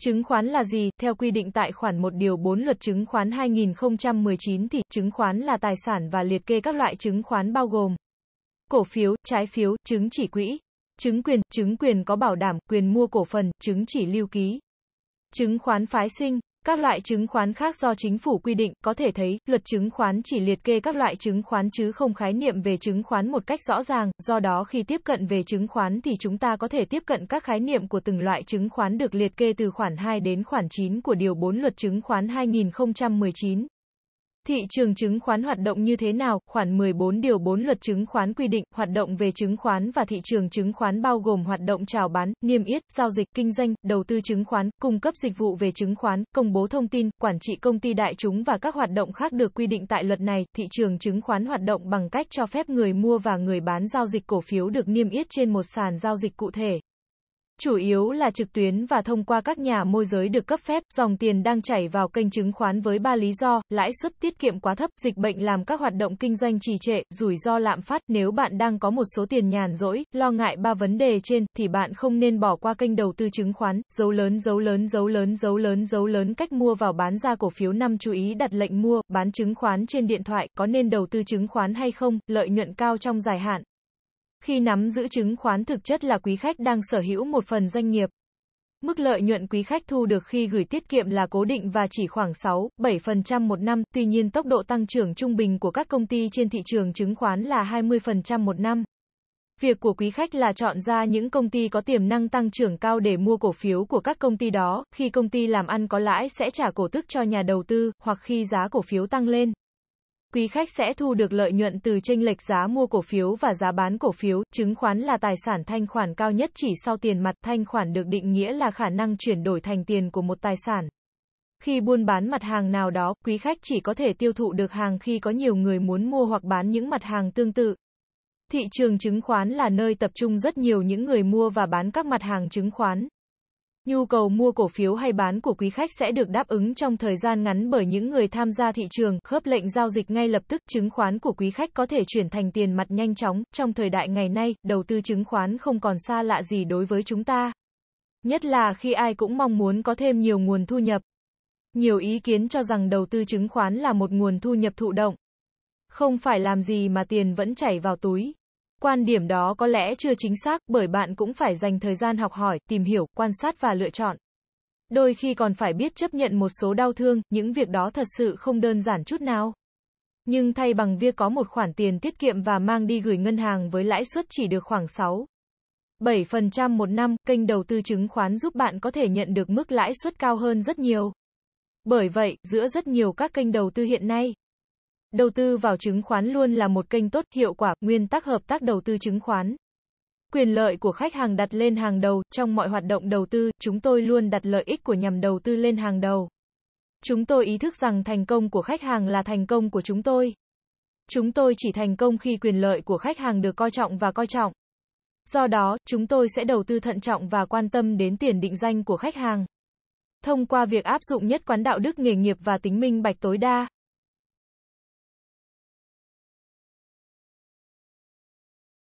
Chứng khoán là gì? Theo quy định tại khoản 1 điều 4 luật chứng khoán 2019 thì chứng khoán là tài sản và liệt kê các loại chứng khoán bao gồm cổ phiếu, trái phiếu, chứng chỉ quỹ, chứng quyền, chứng quyền có bảo đảm, quyền mua cổ phần, chứng chỉ lưu ký. Chứng khoán phái sinh, các loại chứng khoán khác do chính phủ quy định, có thể thấy, luật chứng khoán chỉ liệt kê các loại chứng khoán chứ không khái niệm về chứng khoán một cách rõ ràng, do đó khi tiếp cận về chứng khoán thì chúng ta có thể tiếp cận các khái niệm của từng loại chứng khoán được liệt kê từ khoản 2 đến khoản 9 của Điều 4 Luật Chứng khoán 2019. Thị trường chứng khoán hoạt động như thế nào? Khoản 14 điều 4 luật chứng khoán quy định, hoạt động về chứng khoán và thị trường chứng khoán bao gồm hoạt động chào bán, niêm yết, giao dịch, kinh doanh, đầu tư chứng khoán, cung cấp dịch vụ về chứng khoán, công bố thông tin, quản trị công ty đại chúng và các hoạt động khác được quy định tại luật này. Thị trường chứng khoán hoạt động bằng cách cho phép người mua và người bán giao dịch cổ phiếu được niêm yết trên một sàn giao dịch cụ thể chủ yếu là trực tuyến và thông qua các nhà môi giới được cấp phép, dòng tiền đang chảy vào kênh chứng khoán với ba lý do, lãi suất tiết kiệm quá thấp, dịch bệnh làm các hoạt động kinh doanh trì trệ, rủi ro lạm phát. Nếu bạn đang có một số tiền nhàn rỗi, lo ngại ba vấn đề trên, thì bạn không nên bỏ qua kênh đầu tư chứng khoán, dấu lớn dấu lớn dấu lớn dấu lớn dấu lớn cách mua vào bán ra cổ phiếu năm chú ý đặt lệnh mua, bán chứng khoán trên điện thoại, có nên đầu tư chứng khoán hay không, lợi nhuận cao trong dài hạn. Khi nắm giữ chứng khoán thực chất là quý khách đang sở hữu một phần doanh nghiệp. Mức lợi nhuận quý khách thu được khi gửi tiết kiệm là cố định và chỉ khoảng 6-7% một năm, tuy nhiên tốc độ tăng trưởng trung bình của các công ty trên thị trường chứng khoán là 20% một năm. Việc của quý khách là chọn ra những công ty có tiềm năng tăng trưởng cao để mua cổ phiếu của các công ty đó, khi công ty làm ăn có lãi sẽ trả cổ tức cho nhà đầu tư, hoặc khi giá cổ phiếu tăng lên quý khách sẽ thu được lợi nhuận từ chênh lệch giá mua cổ phiếu và giá bán cổ phiếu. Chứng khoán là tài sản thanh khoản cao nhất chỉ sau tiền mặt. Thanh khoản được định nghĩa là khả năng chuyển đổi thành tiền của một tài sản. Khi buôn bán mặt hàng nào đó, quý khách chỉ có thể tiêu thụ được hàng khi có nhiều người muốn mua hoặc bán những mặt hàng tương tự. Thị trường chứng khoán là nơi tập trung rất nhiều những người mua và bán các mặt hàng chứng khoán. Nhu cầu mua cổ phiếu hay bán của quý khách sẽ được đáp ứng trong thời gian ngắn bởi những người tham gia thị trường, khớp lệnh giao dịch ngay lập tức, chứng khoán của quý khách có thể chuyển thành tiền mặt nhanh chóng, trong thời đại ngày nay, đầu tư chứng khoán không còn xa lạ gì đối với chúng ta. Nhất là khi ai cũng mong muốn có thêm nhiều nguồn thu nhập. Nhiều ý kiến cho rằng đầu tư chứng khoán là một nguồn thu nhập thụ động. Không phải làm gì mà tiền vẫn chảy vào túi. Quan điểm đó có lẽ chưa chính xác bởi bạn cũng phải dành thời gian học hỏi, tìm hiểu, quan sát và lựa chọn. Đôi khi còn phải biết chấp nhận một số đau thương, những việc đó thật sự không đơn giản chút nào. Nhưng thay bằng việc có một khoản tiền tiết kiệm và mang đi gửi ngân hàng với lãi suất chỉ được khoảng 6, 7% một năm, kênh đầu tư chứng khoán giúp bạn có thể nhận được mức lãi suất cao hơn rất nhiều. Bởi vậy, giữa rất nhiều các kênh đầu tư hiện nay, Đầu tư vào chứng khoán luôn là một kênh tốt, hiệu quả, nguyên tắc hợp tác đầu tư chứng khoán. Quyền lợi của khách hàng đặt lên hàng đầu, trong mọi hoạt động đầu tư, chúng tôi luôn đặt lợi ích của nhằm đầu tư lên hàng đầu. Chúng tôi ý thức rằng thành công của khách hàng là thành công của chúng tôi. Chúng tôi chỉ thành công khi quyền lợi của khách hàng được coi trọng và coi trọng. Do đó, chúng tôi sẽ đầu tư thận trọng và quan tâm đến tiền định danh của khách hàng. Thông qua việc áp dụng nhất quán đạo đức nghề nghiệp và tính minh bạch tối đa,